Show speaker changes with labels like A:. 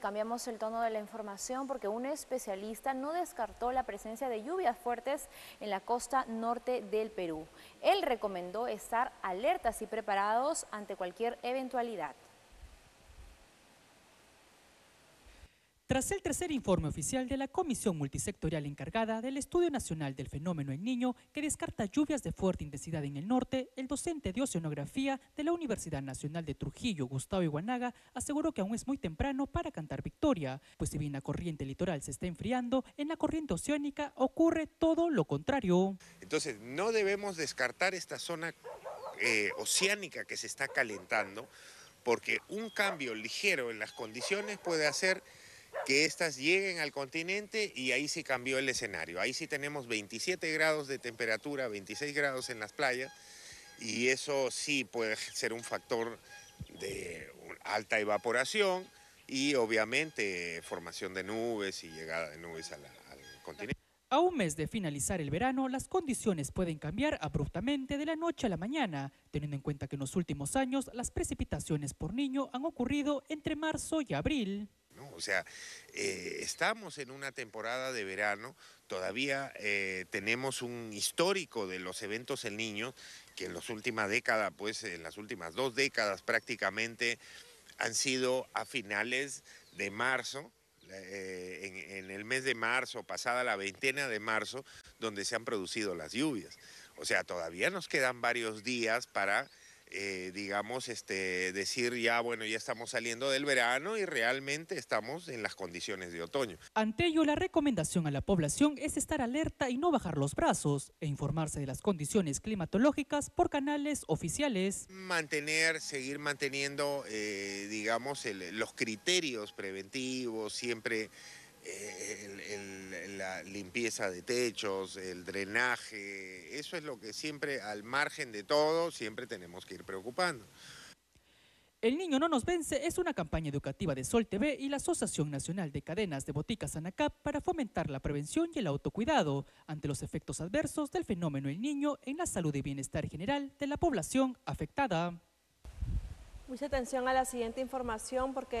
A: Cambiamos el tono de la información porque un especialista no descartó la presencia de lluvias fuertes en la costa norte del Perú. Él recomendó estar alertas y preparados ante cualquier eventualidad. Tras el tercer informe oficial de la comisión multisectorial encargada del Estudio Nacional del Fenómeno El Niño, que descarta lluvias de fuerte intensidad en el norte, el docente de Oceanografía de la Universidad Nacional de Trujillo, Gustavo Iguanaga, aseguró que aún es muy temprano para cantar victoria, pues si bien la corriente litoral se está enfriando, en la corriente oceánica ocurre todo lo contrario.
B: Entonces, no debemos descartar esta zona eh, oceánica que se está calentando, porque un cambio ligero en las condiciones puede hacer que estas lleguen al continente y ahí sí cambió el escenario. Ahí sí tenemos 27 grados de temperatura, 26 grados en las playas y eso sí puede ser un factor de alta evaporación y obviamente formación de nubes y llegada de nubes al continente.
A: A un mes de finalizar el verano, las condiciones pueden cambiar abruptamente de la noche a la mañana, teniendo en cuenta que en los últimos años las precipitaciones por niño han ocurrido entre marzo y abril.
B: O sea, eh, estamos en una temporada de verano, todavía eh, tenemos un histórico de los eventos en Niños, que en las últimas décadas, pues en las últimas dos décadas prácticamente, han sido a finales de marzo, eh, en, el mes de marzo, pasada la veintena de marzo, donde se han producido las lluvias. O sea, todavía nos quedan varios días para eh, digamos, este, decir ya, bueno, ya estamos saliendo del verano y realmente estamos en las condiciones de otoño.
A: Ante ello, la recomendación a la población es estar alerta y no bajar los brazos e informarse de las condiciones climatológicas por canales oficiales.
B: Mantener, seguir manteniendo, eh, digamos, los criterios preventivos, siempre eh, la limpieza de techos, el drenaje, eso es lo que siempre, al margen de todo, siempre tenemos que ir
A: preocupando. El Niño No Nos Vence es una campaña educativa de Sol TV y la Asociación Nacional de Cadenas de Boticas ANACAP para fomentar la prevención y el autocuidado ante los efectos adversos del fenómeno El Niño en la salud y bienestar general de la población afectada. Mucha atención a la siguiente información porque...